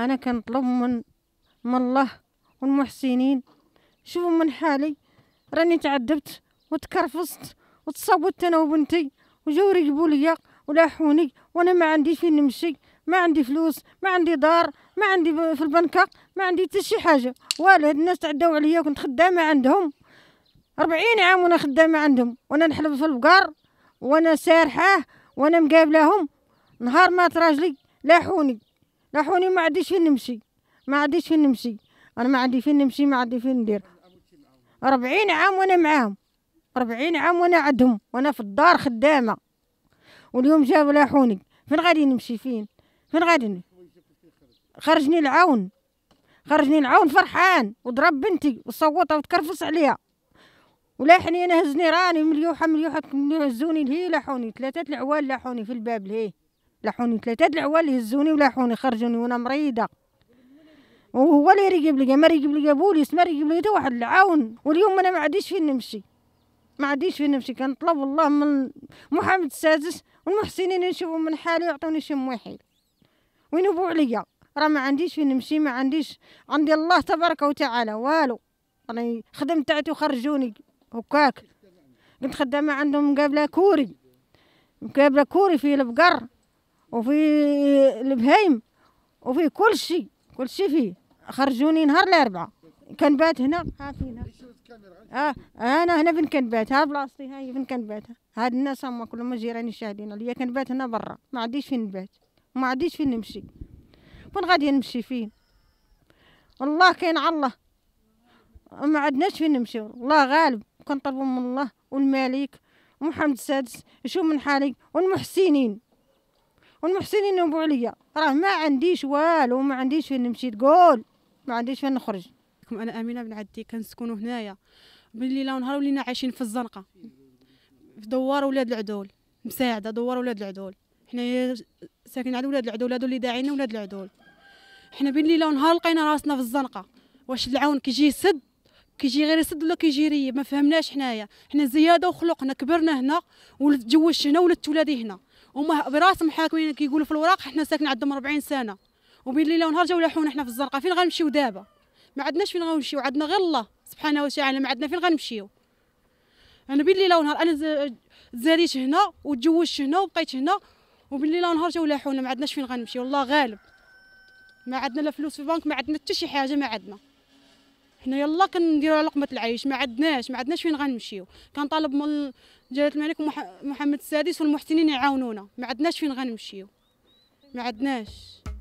أنا كنطلب من من الله والمحسنين شوفوا من حالي راني تعذبت وتكرفصت وتصوت أنا وبنتي وجاو ركبوا ليا ولاحوني وأنا ما عندي فين نمشي ما عندي فلوس ما عندي دار ما عندي في البنكة ما عندي حتى شي حاجة والو هاد الناس تعداو عليا وكنت خدامة عندهم أربعين عام وأنا خدامة عندهم وأنا نحلب في البقار وأنا سارحاه وأنا مقابلاهم نهار مات راجلي لاحوني لحوني ما عنديش فين نمشي ما عنديش فين نمشي انا ما عندي فين نمشي ما عندي فين ندير 40 عام وانا معاهم 40 عام وانا عندهم وانا في الدار خدامه واليوم جاو لاحوني فين غادي نمشي فين فين غادي خرجني العون خرجني العون فرحان وضرب بنتي وصوتها وتكرفس عليها ولاحني انا هزني راني مليوحه مليوحه هزوني لهي لاحوني ثلاثه العوال لاحوني في الباب لهيه لحوني ثلاثة العوال يهزوني ولاحوني خرجوني وانا مريضة وهو اللي يرقب لي ما يرقب لي بوليس ما يرقب لي واحد العون واليوم انا ما عنديش فين نمشي ما عنديش فين نمشي كنطلب الله من محمد السادس والمحسنين نشوفوا من حالي يعطوني شي مويحيل وينوبوا عليا راه ما عنديش فين نمشي ما عنديش عندي الله تبارك وتعالى والو راني خدمت تاعتي وخرجوني هكاك كنت خدامه عندهم مقابله كوري مقابله كوري في البقر وفي البهايم وفي كل شيء كل شيء فيه خرجوني نهار الاربعاء كنبات هنا ها فينا اه انا هنا فين كنبات ها بلاصتي هاي فين كنبات هاد الناس هما كلهم جيراني شاهدين عليا كنبات هنا برا ما عنديش فين نبات ما عنديش فين نمشي فين غادي نمشي فين والله كاين على الله ما عندناش فين نمشيو الله غالب كنطلبوا من الله والملك ومحمد السادس يشوف من حالي والمحسنين والمحسن ينوبوا عليا راه ما عنديش والو ما عنديش فين نمشي تقول ما عنديش فين نخرج انا امينه بن عدي كنسكنوا هنايا بالليله ونهار ولينا عايشين في الزنقه في دوار ولاد العدول مساعده دوار ولاد العدول حنايا ساكنين عند ولاد العدول هادو اللي داعينا ولاد العدول حنا بين ليله ونهار لقينا راسنا في الزنقه واش العون كيجي يسد كيجي غير يسد ولا كيجي يريب ما فهمناش حنايا حنا زياده وخلقنا كبرنا هنا وتزوجنا هنا ولدت ولادي هنا هما براسهم حاكمين كيقولوا في الوراق حنا ساكنين عندهم 40 سنه وبين ليله ونهار جاو لاحونا حنا في الزرقاء فين غنمشيو دابا ما عندناش فين غنمشيو عندنا غير الله سبحانه وتعالى ما عندنا فين غنمشيو انا بين ليله ونهار انا زاريت هنا وتزوجت هنا وبقيت هنا وبين ليله ونهار جاو لاحونا ما عندناش فين غنمشيو الله غالب ما عندنا لا فلوس في البنك ما عندنا حتى شي حاجه ما عندنا حنا يلا كنديروا على لقمه العيش ما عندناش ما عندناش فين غنمشيو كنطالب من جلاله الملك محمد السادس والمحسنين يعاونونا ما عندناش فين غنمشيو ما عندناش